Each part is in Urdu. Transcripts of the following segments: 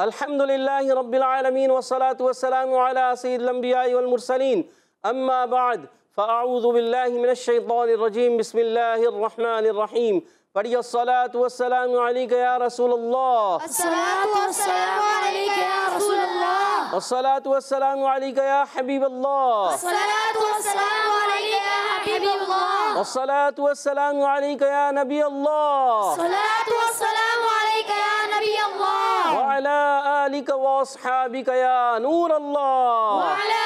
الحمد لله رب العالمين والصلاة والسلام على سيد الأنبياء والمرسلين أما بعد فأعوذ بالله من الشيطان الرجيم بسم الله الرحمن الرحيم فري الصلاة والسلام عليك يا رسول الله الصلاة والسلام عليك يا رسول الله الصلاة والسلام عليك يا حبيب الله الصلاة والسلام والصلاة والسلام عليك يا نبي الله الصلاة والسلام عليك يا نبي الله وعلى آلك وأصحابك يا نور الله وعلى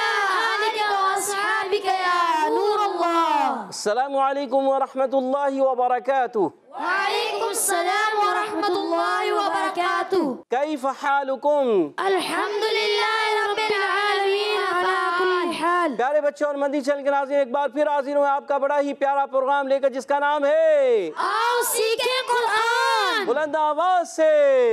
آلك وأصحابك يا نور الله السلام عليكم ورحمة الله وبركاته وعليكم السلام ورحمة الله وبركاته كيف حالكم؟ الحمد لله رب العالمين پیارے بچوں اور مندی چل کے ناظرین ایک بار پھر آپ کا بڑا ہی پیارا پروگرام لے کر جس کا نام ہے آؤ قرآن بلند آواز سے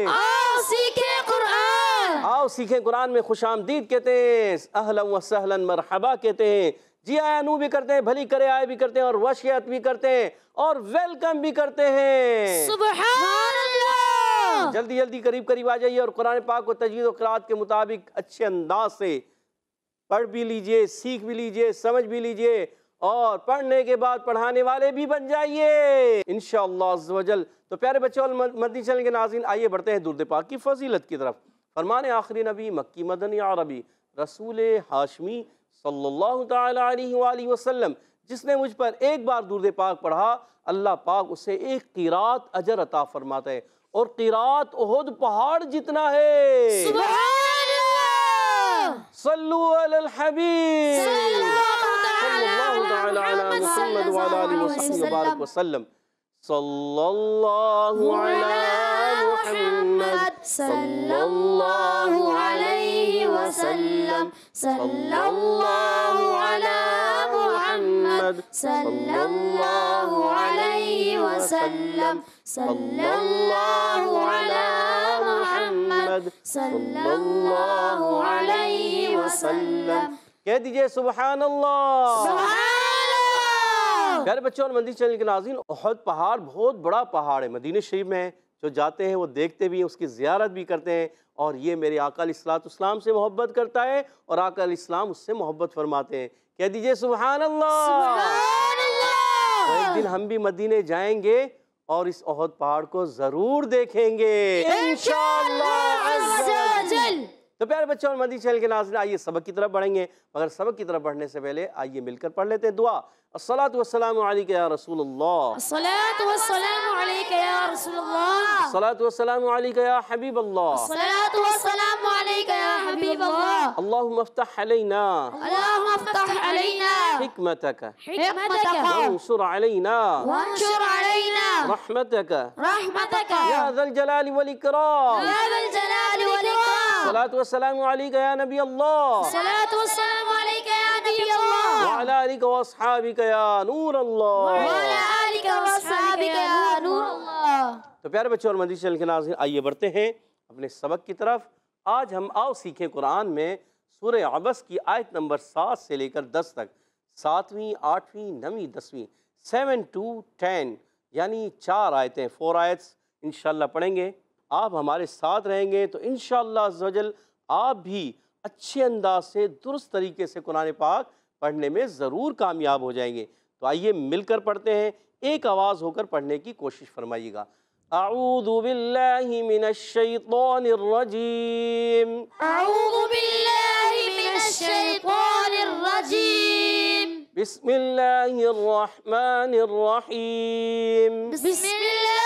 آؤ آؤ قرآن قرآن میں خوش آمدید کہتے ہیں اہلا و سہلا مرحبا کہتے ہیں جی آیا نو بھی کرتے ہیں بھلی کرے آئے بھی کرتے ہیں اور وشیت بھی کرتے ہیں اور ویلکم بھی کرتے ہیں سبحان اللہ جلدی جلدی قریب قریب آ جائیے اور قرآن پاک کو تجوید و قرآن کے مطابق اچھے انداز سے پڑھ بھی لیجئے سیکھ بھی لیجئے سمجھ بھی لیجئے اور پڑھنے کے بعد پڑھانے والے بھی بن جائیے انشاءاللہ عزوجل تو پیارے بچوں کے ناظرین آئیے بڑھتے ہیں درد پاک کی فضیلت کی طرف فرمان آخری نبی مکی مدنی عربی رسول ہاشمی صلی اللہ تعالی علیہ وسلم جس نے مجھ پر ایک بار درد پاک پڑھا اللہ پاک اسے ایک قیرات اجر عطا فرماتا ہے اور قیرات احد پہاڑ جتنا ہے سبحان صلوا على الحبيب صلى الله تعالى على محمد وعلى اله وصحبه وبارك وسلم صلى الله على محمد صلى الله عليه وسلم صلى الله على محمد صلى الله عليه وسلم صلى الله على محمد صلی اللہ اللہ علیہ وسلم کہہ دیجئے سبحان بچوں اور مندی چینل کے ناظرین احد پہاڑ بہت بڑا پہاڑ ہے مدینہ شریف میں جو جاتے ہیں وہ دیکھتے بھی ہیں اس کی زیارت بھی کرتے ہیں اور یہ میرے آقا علیہ اسلام سے محبت کرتا ہے اور آقا علیہ السلام اس سے محبت فرماتے ہیں کہہ دیجئے سبحان اللہ سبحان اللہ ایک دن ہم بھی مدینے جائیں گے اور اس احد پہاڑ کو ضرور دیکھیں گے انشاءاللہ तो प्यारे बच्चों और मदी चैनल के नाजन आइए सबक की तरफ बढ़ेंगे मगर सबक की तरफ बढ़ने से पहले आइए मिलकर पढ़ लेते हैं दुआ असलाम या रसूल सलात या हबीब अल्लाह मफ्तह अलैना حكمتك حكمتك وانصر علينا وانشر علينا رحمتك رحمتك يا ذا الجلال والإكرام يا ذا الجلال صلاة والسلام عليك يا نبي الله صلاة والسلام عليك يا نبي الله وعلى آلك وأصحابك يا نور الله وعلى آلك وأصحابك يا نور اللہ تو پیارے بچے اور مدیش چینل کے ناظرین آئیے بڑھتے ہیں اپنے سبق کی طرف آج ہم آؤ سیکھیں قرآن میں سورہ عبس کی آیت نمبر سات سے لے کر دس تک ساتویں آٹھویں نویں دسویں سیون ٹو ٹین یعنی چار آیتیں فور آیتس انشاءاللہ پڑھیں گے آپ ہمارے ساتھ رہیں گے تو انشاءاللہ عزوجل آپ بھی اچھے انداز سے درست طریقے سے قرآن پاک پڑھنے میں ضرور کامیاب ہو جائیں گے تو آئیے مل کر پڑھتے ہیں ایک آواز ہو کر پڑھنے کی کوشش فرمائیے گا اعوذ باللہ من الشیطان الرجیم اعوذ باللہ من الشیطان الرجیم بسم اللہ الرحمن الرحیم بسم اللہ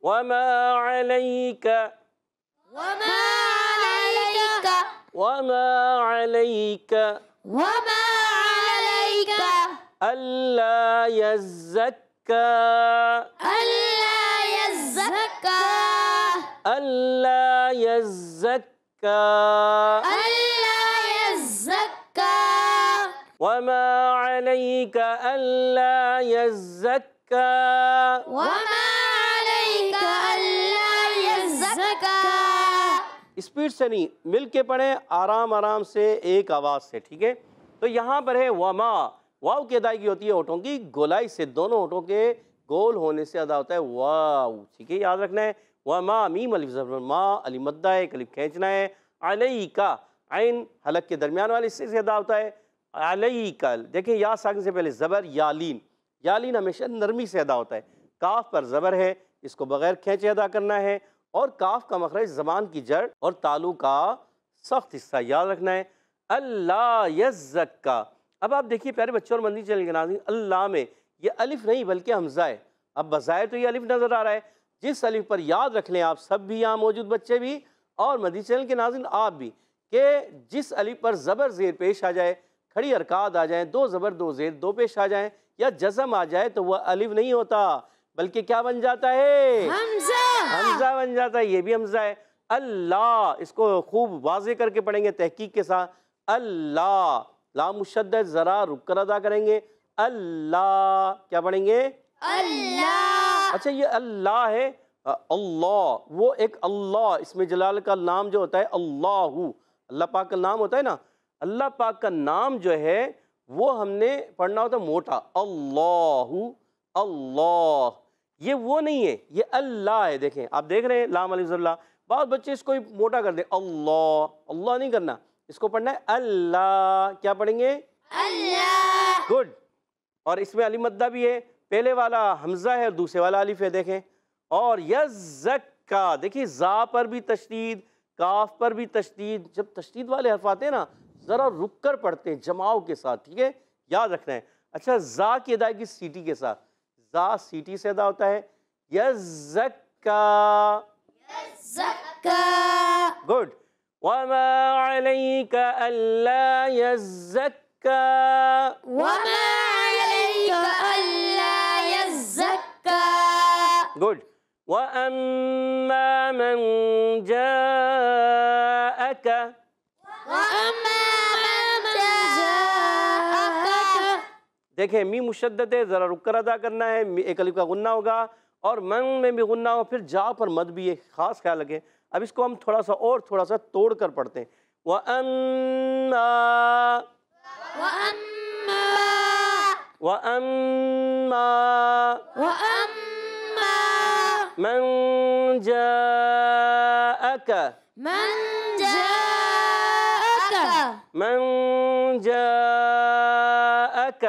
وما عليك وما عليك وما عليك وما عليك ألا يزكى ألا يزكى ألا يزكى ألا يزكى وما عليك ألا يزكى وما عليك اسپیڈ سے نہیں مل کے پڑھیں آرام آرام سے ایک آواز سے ٹھیک ہے تو یہاں پر ہے وما واؤ کی ادائیگی ہوتی ہے ہوٹوں کی گولائی سے دونوں ہوٹوں کے گول ہونے سے ادا ہوتا ہے واؤ ٹھیک ہے یاد رکھنا ہے وما میم علی زبر ما علی ہے الف کھینچنا ہے علی کا عین حلق کے درمیان والے حصے سے ادا ہوتا ہے علی کل دیکھیں یا ساکن سے پہلے زبر یالین یالین ہمیشہ نرمی سے ادا ہوتا ہے کاف پر زبر ہے اس کو بغیر کھینچے ادا کرنا ہے اور کاف کا مخرج زبان کی جڑ اور تالو کا سخت حصہ یاد رکھنا ہے اللہ یزکا اب آپ دیکھیے پیارے بچوں اور مندی چلیں کے ناظرین اللہ میں یہ الف نہیں بلکہ حمزہ ہے اب بظاہر تو یہ الف نظر آ رہا ہے جس الف پر یاد رکھ لیں آپ سب بھی یہاں موجود بچے بھی اور مدی چینل کے ناظرین آپ بھی کہ جس الف پر زبر زیر پیش آ جائے کھڑی ارکاد آ جائیں دو زبر دو زیر دو پیش آ جائیں یا جزم آ جائے تو وہ الف نہیں ہوتا بلکہ کیا بن جاتا ہے حمزہ بن جاتا ہے یہ بھی حمزہ ہے اللہ اس کو خوب واضح کر کے پڑھیں گے تحقیق کے ساتھ اللہ لام مشدد ذرا رک کر ادا کریں گے اللہ کیا پڑھیں گے اللہ اچھا یہ اللہ ہے اللہ وہ ایک اللہ اس میں جلال کا نام جو ہوتا ہے اللہ اللہ پاک کا نام ہوتا ہے نا اللہ پاک کا نام جو ہے وہ ہم نے پڑھنا ہوتا ہے موٹا اللہ اللہ یہ وہ نہیں ہے یہ اللہ ہے دیکھیں آپ دیکھ رہے ہیں لام علیہ اللہ بہت بچے اس کو موٹا کر دیں اللہ اللہ نہیں کرنا اس کو پڑھنا ہے اللہ کیا پڑھیں گے اللہ گڈ اور اس میں علی مدہ بھی ہے پہلے والا حمزہ ہے اور دوسرے والا عالف ہے دیکھیں اور یزکا دیکھیں زا پر بھی تشدید کاف پر بھی تشدید جب تشدید والے حرف آتے ہیں نا ذرا رک کر پڑھتے ہیں جماؤ کے ساتھ ٹھیک ہے یاد رکھنا ہے اچھا زا کی ادائیگی سیٹی کے ساتھ जा सीटी से अदा होता है यज़क्का गुड وما عليك ألا يزكى وما عليك ألا يزكى Good. وأما من جاءك دیکھیں می مشدد ہے ذرا رک کر ادا کرنا ہے ایک علیف کا غنہ ہوگا اور من میں بھی غنہ ہو پھر جا پر مد بھی ایک خاص خیال لگے اب اس کو ہم تھوڑا سا اور تھوڑا سا توڑ کر پڑھتے ہیں وَأَمَّا وَأَمَّا وَأَمَّا وَأَمَّا مَنْ جَاءَكَ مَنْ جَاءَكَ مَنْ جَاءَكَ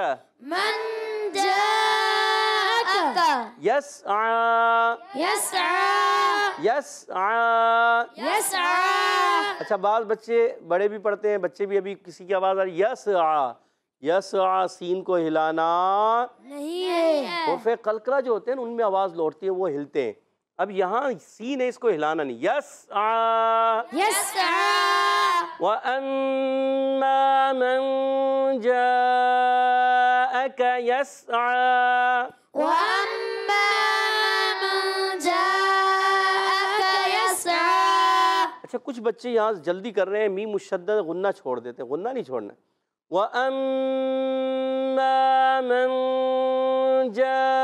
اچھا بعض بچے بڑے بھی پڑھتے ہیں بچے بھی ابھی کسی کی آواز آ رہی یس آ یس آ سین کو ہلانا نہیں وہ حرف کلکرا جو ہوتے ہیں ان میں آواز لوٹتی ہے وہ ہلتے ہیں اب یہاں سین ہے اس کو ہلانا نہیں یس آس جَاءَكَ آ اچھا کچھ بچے یہاں جلدی کر رہے ہیں می مشدد غنہ چھوڑ دیتے ہیں غنہ نہیں چھوڑنا وَأَمَّا مَن جَاءَكَ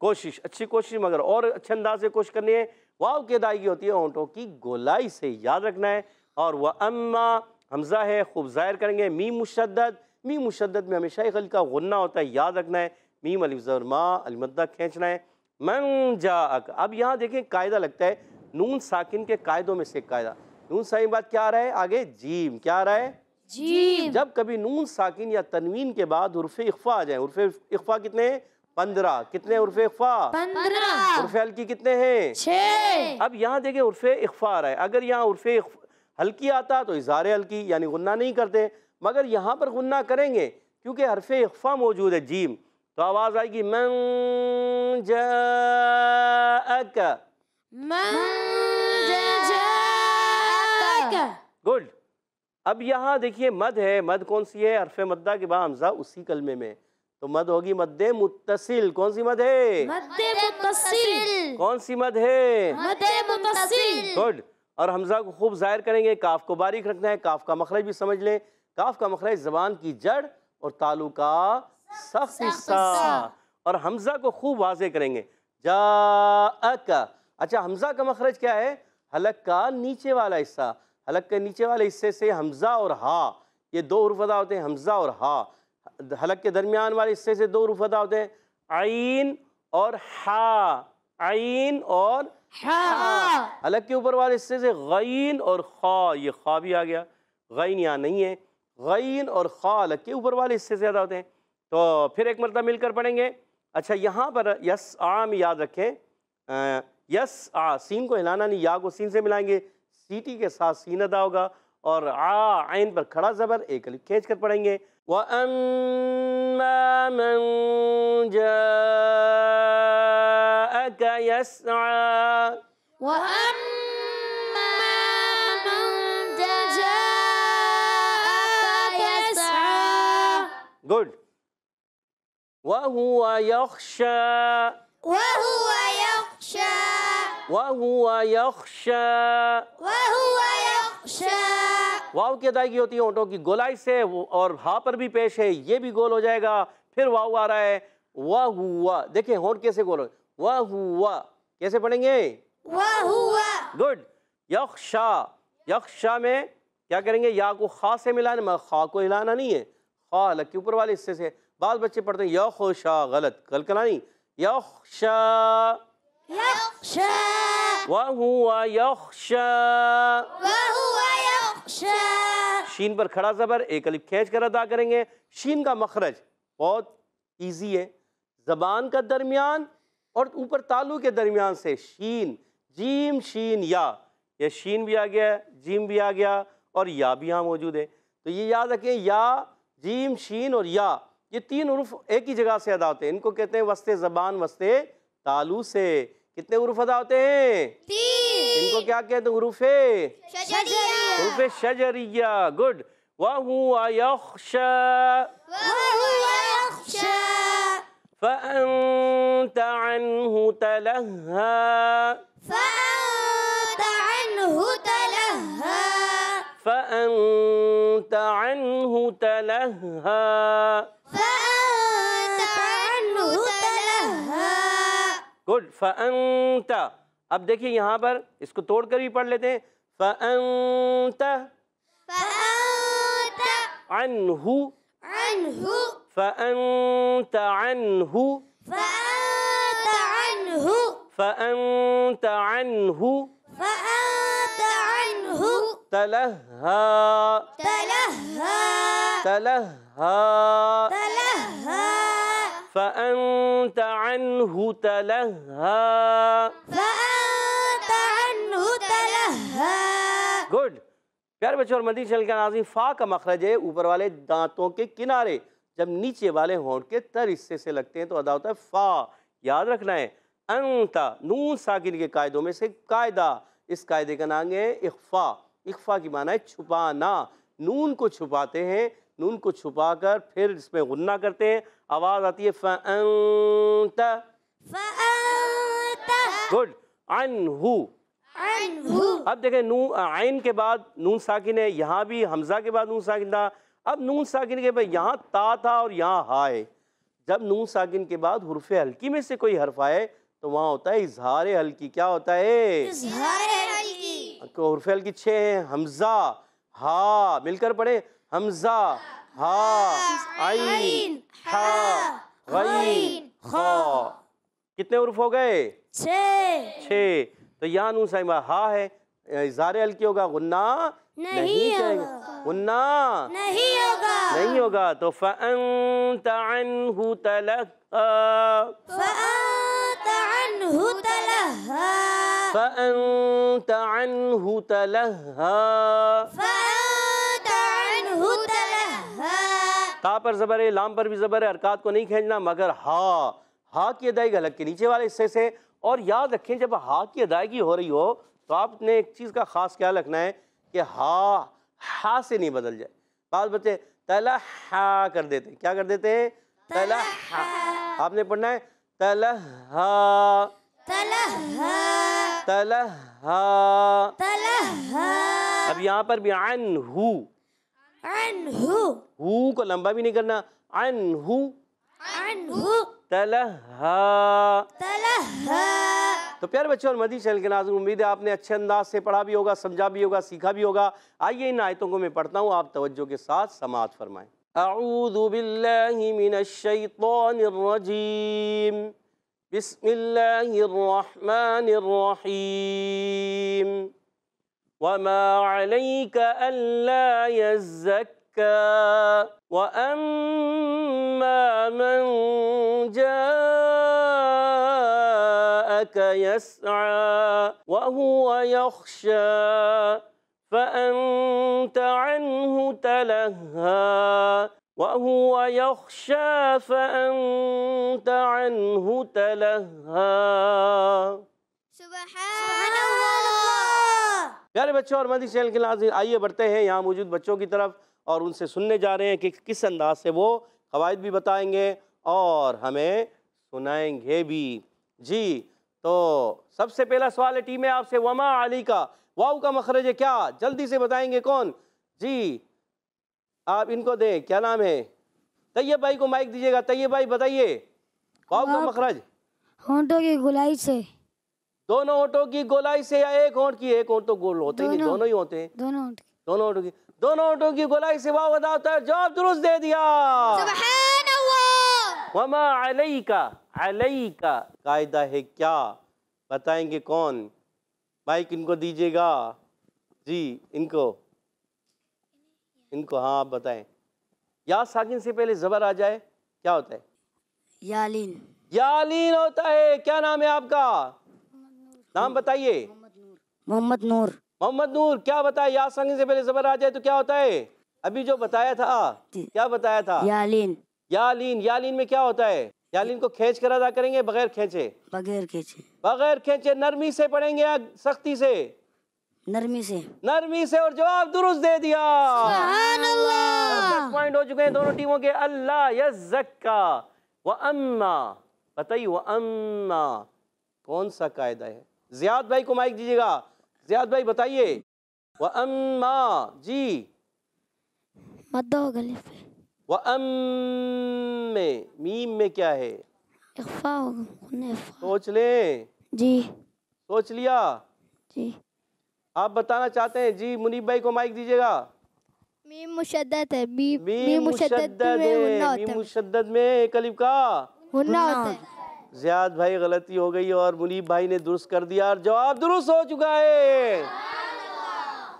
کوشش اچھی کوشش مگر اور اچھے انداز سے کوشش کرنی ہے واو کی ادائیگی ہوتی ہے اونٹوں کی گولائی سے یاد رکھنا ہے اور وہ حمزہ ہے خوب ظاہر کریں گے میم مشدد میم مشدد میں ہمیشہ غنہ ہوتا ہے یاد رکھنا ہے میم علی علی المد کھینچنا ہے من اب یہاں دیکھیں قاعدہ لگتا ہے نون ساکن کے قاعدوں میں سے قاعدہ نون ساکن بات کیا آگے جیم کیا رہا ہے جب کبھی نون ساکن یا تنوین کے بعد عرف اخفا آ جائیں عرف اخفا کتنے ہیں پندرہ کتنے عرف عرف عرفی کتنے ہیں اب یہاں دیکھیں عرف آ رہا ہے اگر یہاں عرف ہلکی آتا تو اظہار ہلکی یعنی غنہ نہیں کرتے مگر یہاں پر غنہ کریں گے کیونکہ حرف اخفا موجود ہے جیم تو آواز آئے گی من من گڈ اب یہاں دیکھیے مد ہے مد کون سی ہے حرف مدہ کے با حمزہ اسی کلمے میں تو مد ہوگی مد متصل کون سی مد ہے مد کون سی مد ہے مد متصل گڈ اور حمزہ کو خوب ظاہر کریں گے کاف کو باریک رکھنا ہے کاف کا مخرج بھی سمجھ لیں کاف کا مخرج زبان کی جڑ اور تالو کا سخت حصہ اور حمزہ کو خوب واضح کریں گے جا اکا اچھا حمزہ کا مخرج کیا ہے حلق کا نیچے والا حصہ حلق کے نیچے والے حصے سے حمزہ اور ہا یہ دو ادا ہوتے ہیں حمزہ اور ہا حلق کے درمیان والے حصے سے دو ادا ہوتے ہیں عین اور ہا عین اور ہاں۔ الگ کے اوپر والے حصے سے غین اور خا یہ خا بھی آ گیا غین یہاں نہیں ہے غین اور خا الگ کے اوپر والے حصے سے زیادہ ہوتے ہیں تو پھر ایک مرتبہ مل کر پڑھیں گے اچھا یہاں پر یس عام یاد رکھیں یس آ سین کو ہلانا نہیں یا کو سین سے ملائیں گے سی ٹی کے ساتھ سین ادا ہوگا اور آ عین پر کھڑا زبر ایک کھینچ کر پڑھیں گے وَأَمَّا جَاءَ يسعى وأما من جاء فيسعى قل وهو يخشى وهو يخشى وهو يخشى وهو يخشى واو کی ادائیگی ہوتی ہے اونٹوں کی گولائی سے اور ہا پر بھی پیش ہے یہ بھی گول ہو جائے گا پھر واو آ رہا ہے وہ ہوا دیکھیں ہون کیسے گول ہو جائے گا واہ ہوا کیسے پڑھیں گے گڈ گوڈ یخشا یکشا میں کیا کریں گے یا کو خا سے ملانے میں خا کو ہلانا نہیں ہے خا لگ کے اوپر والے حصے سے بعض بچے پڑھتے ہیں یخشا غلط غلط غلط نہیں یخشا یخشا واہ ہوا یق شاہ شین پر کھڑا زبر ایک ایکلپ کھینچ کر ادا کریں گے شین کا مخرج بہت ایزی ہے زبان کا درمیان اور اوپر تالو کے درمیان سے شین جیم شین یا شین بھی آ گیا جیم بھی آ گیا اور یا بھی یہاں موجود ہے تو یہ یاد رکھیں یا جیم شین اور یا یہ تین عرف ایک ہی جگہ سے ادا ہوتے ہیں ان کو کہتے ہیں زبان وسط تالو سے کتنے عرف ادا ہوتے ہیں ان کو کیا کہتے ہیں عرف عرف شجریہ یا گڈ واہ یا فأنت عنه تلهى فأنت عنه تلهى فأنت عنه تلهى فأنت عنه تلهى قل فأنت اب دیکھیں یہاں پر اس کو توڑ کر بھی پڑھ لیتے ہیں فَأَنْتَ فَأَنْتَ عَنْهُ عَنْهُ فأنت عنه فأنت عنه فأنت عنه فأنت عنه تلهى تلهى تلهى تلهى فأنت عنه تلهى فأنت عنه تلهى good प्यारे बच्चों और मदी चल का नाजी फा का मखरज है ऊपर वाले दांतों के किनारे جب نیچے والے ہونٹ کے تر حصے سے لگتے ہیں تو ادا ہوتا ہے فا یاد رکھنا ہے انتا نون ساکن کے قاعدوں میں سے قاعدہ اس قاعدے کا نام ہے اخفا اخفا کی معنی ہے چھپانا نون کو چھپاتے ہیں نون کو چھپا کر پھر اس میں غنہ کرتے ہیں آواز آتی ہے فانتا ان تڈ انہو اب دیکھیں نون عین کے بعد نون ساکن ہے یہاں بھی حمزہ کے بعد نون ساکن تھا اب نون ساکن کے بعد یہاں تا تھا اور یہاں ہا ہے جب نون ساکن کے بعد حرف ہلکی میں سے کوئی حرف آئے تو وہاں ہوتا ہے اظہار حلقی کیا ہوتا ہے اظہار حلقی حرف حلقی چھ ہیں حمزہ ہا مل کر پڑھیں حمزہ ہا ہا غین کتنے حرف ہو گئے تو یہاں نون ساکن ہا ہے اظہار حلقی ہوگا غنہ نہیں ہوگا انہا نہیں ہوگا نہیں ہوگا تو فَأَنْتَ عَنْهُ تَلَحَّا فَأَنْتَ عَنْهُ تَلَحَّا فَأَنْتَ عَنْهُ تَلَحَّا فَأَنْتَ عَنْهُ تَلَحَّا تا پر زبر ہے لام پر بھی زبر ہے ارکات کو نہیں کھینجنا مگر ہا ہا کی ادائیگ حلق کے نیچے والے حصے سے اور یاد رکھیں جب ہا کی ادائیگی ہو رہی ہو تو آپ نے ایک چیز کا خاص کیا لکھنا ہے کہ ہا ہا سے نہیں بدل جائے بعض بچے تلا ہا کر دیتے ہیں کیا کر دیتے ہیں تلا ہا آپ نے پڑھنا ہے تلا ہا تلا ہا تلا ہا تلا ہا اب یہاں پر بھی عن ہو عن ہو ہو کو لمبا بھی نہیں کرنا عن ہو عن ہو تلا ہا تلا ہا تو پیارے بچوں اور مدی چینل کے ناظرین امید ہے آپ نے اچھے انداز سے پڑھا بھی ہوگا سمجھا بھی ہوگا سیکھا بھی ہوگا آئیے ان آیتوں کو میں پڑھتا ہوں آپ توجہ کے ساتھ سماعت فرمائیں اعوذ باللہ من الشیطان الرجیم بسم اللہ الرحمن الرحیم وما علیک الا یزکا واما من جاہا ربك يسعى وهو يخشى فأنت عنه تلهى وهو يخشى فأنت عنه تلهى سبحان الله پیارے بچوں اور مدی چینل کے ناظرین آئیے بڑھتے ہیں یہاں موجود بچوں کی طرف اور ان سے سننے جا رہے ہیں کہ کس انداز سے وہ قواعد بھی بتائیں گے اور ہمیں سنائیں گے بھی جی تو سب سے پہلا سوال ہے ٹیم ہے آپ سے وما علی کا واؤ کا مخرج ہے کیا جلدی سے بتائیں گے کون جی آپ ان کو دیں کیا نام ہے طیب بھائی کو مائک دیجیے گا طیب بھائی بتائیے واؤ کا مخرج ہونٹوں کی گلائی سے دونوں ہونٹوں کی گولائی سے یا ایک ہونٹ کی ایک ہونٹ تو گول ہوتے نہیں دونوں ہی ہوتے ہیں دونوں کی دونوں ہونٹوں کی گولائی سے واؤ بتا ہوتا ہے جواب درست دے دیا سبحان ہے کیا بتائیں گے کون مائک ان کو دیجیے گا جی ان کو ان کو ہاں آپ بتائیں یا ساکن سے پہلے زبر آ جائے کیا ہوتا ہے یالین یالین ہوتا ہے کیا نام ہے آپ کا نام بتائیے محمد نور محمد نور کیا بتائے یا ساکن سے پہلے زبر آ جائے تو کیا ہوتا ہے ابھی جو بتایا تھا جی۔ کیا بتایا تھا یالین یا لین یا لین میں کیا ہوتا ہے یا لین کو کھینچ کر ادا کریں گے بغیر کھینچے بغیر کھینچے بغیر کھینچے نرمی سے پڑھیں گے یا سختی سے نرمی سے نرمی سے اور جواب درست دے دیا سبحان اللہ پوائنٹ ہو چکے ہیں دونوں ٹیموں کے اللہ یزکا و اما بتائی و اما کون سا قاعدہ ہے زیاد بھائی کو مائک دیجیے گا زیاد بھائی بتائیے و اما جی مدہ ہوگا لیفے وَأَمَّ مِیم میں کیا ہے اخفا ہوں سوچ لیں جی سوچ لیا جی آپ بتانا چاہتے ہیں جی منیب بھائی کو مائک دیجئے گا میم مشدد ہے میم مشدد میں ہنہ ہوتا ہے میم مشدد میں ایک علیب کا ہنہ ہوتا ہے زیاد بھائی غلطی ہو گئی اور منیب بھائی نے درست کر دیا اور جواب درست ہو چکا ہے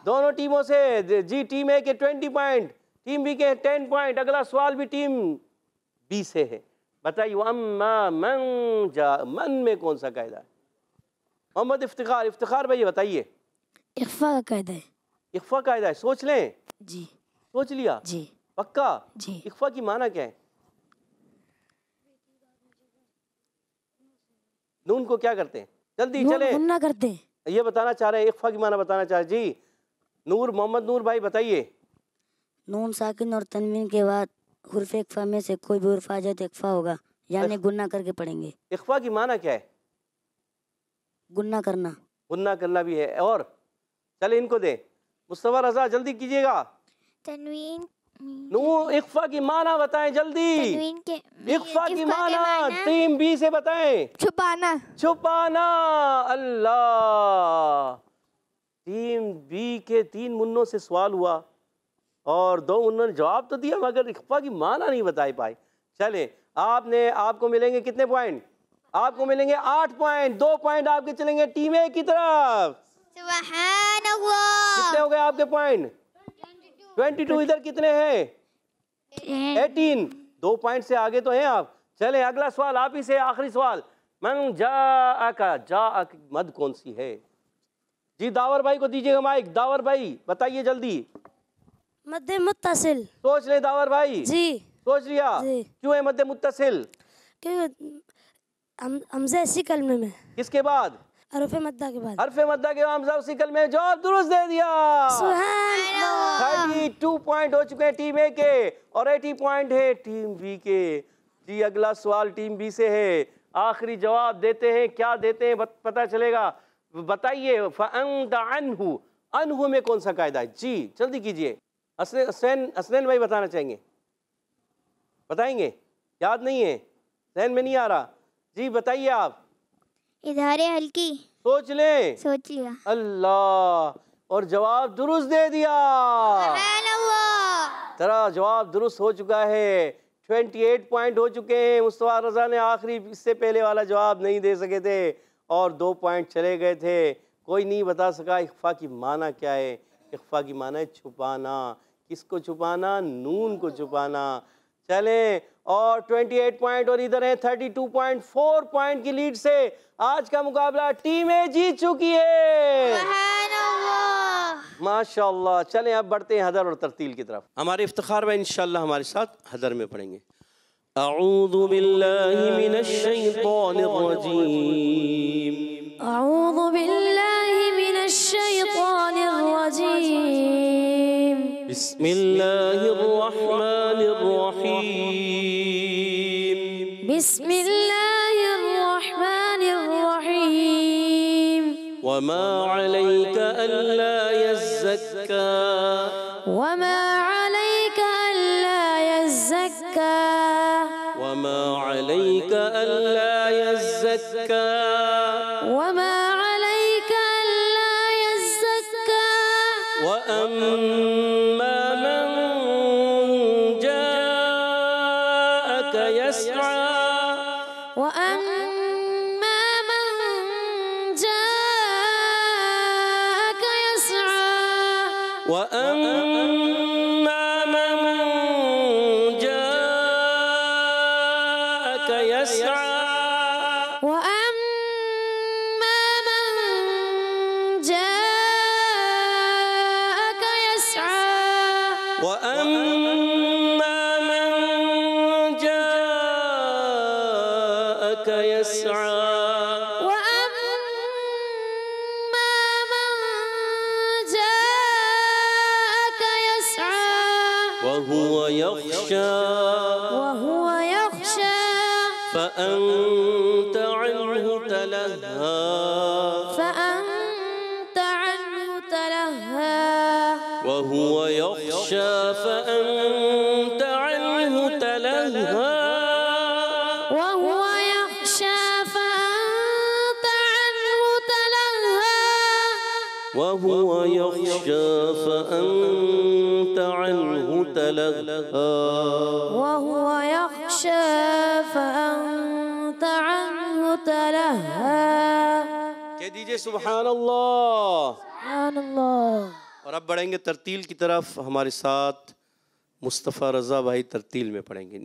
دونوں ٹیموں سے جی ٹیم ہے کہ ٹوئنٹی پائنٹ ٹیم بی کے ٹین پوائنٹ اگلا سوال بھی ٹیم بی سے ہے بتائیے کون سا قاعدہ محمد افتخار افتخار بھائی بتائیے اخفا اخفا کا ہے ہے سوچ لیں جی سوچ لیا جی پکا جی اخفا کی معنی کیا ہے نون کو کیا کرتے ہیں جلدی چلے یہ بتانا چاہ رہے ہیں اخفا کی معنی بتانا چاہ رہے جی نور محمد نور بھائی بتائیے نون ساکن اور تنوین کے بعد حرف اقفا میں سے کوئی بھی حرف آ جائے تو اقفا ہوگا یعنی گناہ کر کے پڑھیں گے اقفا کی معنی کیا ہے گناہ کرنا گناہ کرنا بھی ہے اور چلے ان کو دیں مصطفیٰ رضا جلدی کیجئے گا تنوین نون اقفا کی معنی بتائیں جلدی اقفا کی معنی ٹیم بی سے بتائیں چھپانا چھپانا اللہ ٹیم بی کے تین منوں سے سوال ہوا اور دو انہوں نے جواب تو دیا مگر اخفا کی معنی نہیں بتائی پائی چلیں آپ نے آپ کو ملیں گے کتنے پوائنٹ آپ کو ملیں گے آٹھ پوائنٹ دو پوائنٹ آپ کے چلیں گے ٹیم اے کی طرف سبحان اللہ کتنے ہو گئے آپ کے پوائنٹ ٹو ادھر کتنے ہیں ایٹین دو پوائنٹ سے آگے تو ہیں آپ چلیں اگلا سوال آپ ہی سے آخری سوال من جا جا مد کون سی ہے جی داور بھائی کو دیجیے گا مائک داور بھائی بتائیے جلدی مد متصل سوچ لیں داور بھائی جی سوچ لیا جی۔ کیوں ہے مد متصل حمزہ اسی کلمے میں کس کے بعد حرف مدہ کے بعد حرف مدہ کے بعد حمزہ اسی کلمے میں جواب درست دے دیا سبحان اللہ 32 پوائنٹ ہو چکے ہیں ٹیم اے کے اور 80 پوائنٹ ہے ٹیم بی کے جی اگلا سوال ٹیم بی سے ہے آخری جواب دیتے ہیں کیا دیتے ہیں پتہ چلے گا بتائیے فَأَنْدَ عَنْهُ عَنْهُ میں کون سا قائدہ ہے جی چلدی کیجئے حسنین بھائی بتانا چاہیں گے بتائیں گے یاد نہیں ہے ذہن میں نہیں آ رہا جی بتائیے آپ اظہار ہلکی سوچ لیں سوچ لیا اللہ اور جواب درست دے دیا ترا جواب درست ہو چکا ہے ٹوینٹی ایٹ پوائنٹ ہو چکے ہیں مصطفیٰ رضا نے آخری اس سے پہلے والا جواب نہیں دے سکے تھے اور دو پوائنٹ چلے گئے تھے کوئی نہیں بتا سکا اخفا کی معنی کیا ہے اخفا کی معنی ہے چھپانا کس کو چھپانا نون کو چھپانا چلیں اور 28 پوائنٹ اور ادھر ہیں 32.4 پوائنٹ کی لیڈ سے آج کا مقابلہ ٹیم اے جیت چکی ہے ماشاءاللہ چلیں اب بڑھتے ہیں حضر اور ترتیل کی طرف ہمارے افتخار میں انشاءاللہ ہمارے ساتھ حضر میں پڑھیں گے اعوذ باللہ من الشیطان الرجیم اعوذ باللہ الشيطان الرجيم بسم الله الرحمن الرحيم بسم الله الرحمن الرحيم وما عليك ألا يزكى وما يخشى فأنت عنه تلهى وهو يخشى فأنت عنه تلهى कह दीजिए सुबहान अल्लाह और अब बढ़ेंगे तरतील की तरफ हमारे साथ मुस्तफ़ा रज़ा भाई तरतील में पढ़ेंगे इन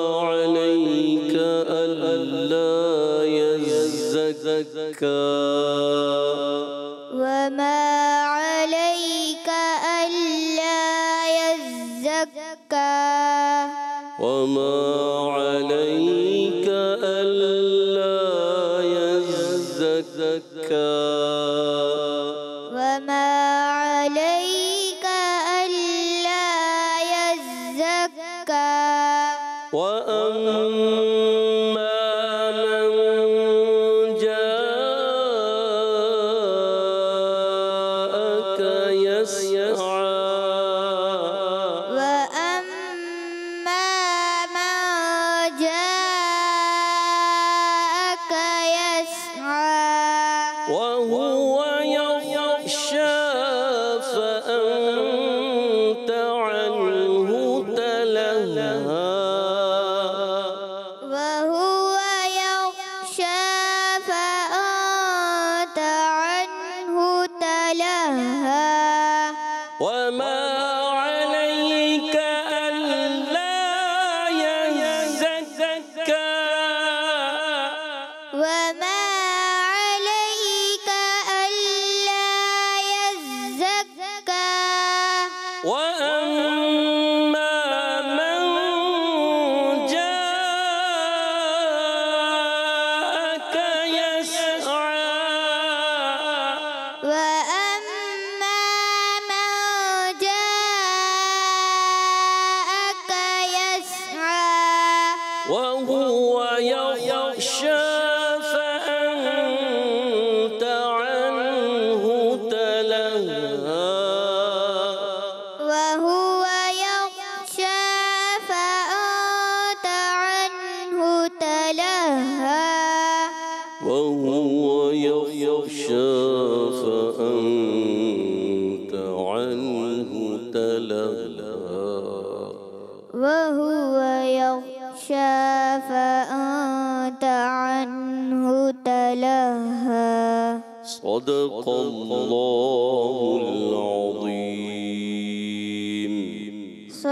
يزكى وما عليك ألا يزكى وما عليك فأنت 万物啊，要要生。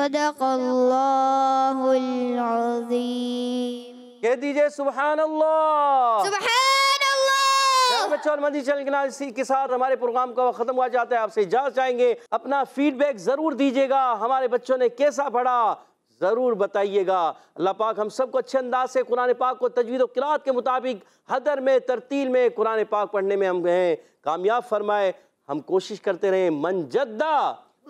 صدق اللہ العظیم کہہ دیجئے سبحان سبحان اللہ اللہ اور مندی اسی کے ساتھ ہمارے پروگرام کا ختم ہوا جاتا ہے آپ سے اجازت چاہیں گے اپنا فیڈ بیک ضرور دیجئے گا ہمارے بچوں نے کیسا پڑھا ضرور بتائیے گا اللہ پاک ہم سب کو اچھے انداز سے قرآن پاک کو تجوید و قرآن کے مطابق حدر میں ترتیل میں قرآن پاک پڑھنے میں ہم گئے ہیں کامیاب فرمائے ہم کوشش کرتے رہے من جدہ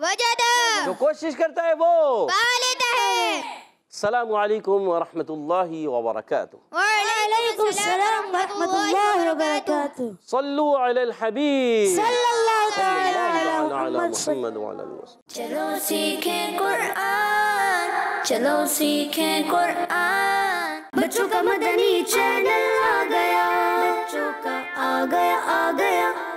وجد جو کوشش کرتا ہے وہ پا لیتا ہے السلام علیکم ورحمت اللہ وبرکاتہ وعلیکم السلام ورحمت اللہ وبرکاتہ صلو علی الحبیب صلی اللہ تعالی علی محمد وعلی اللہ وسلم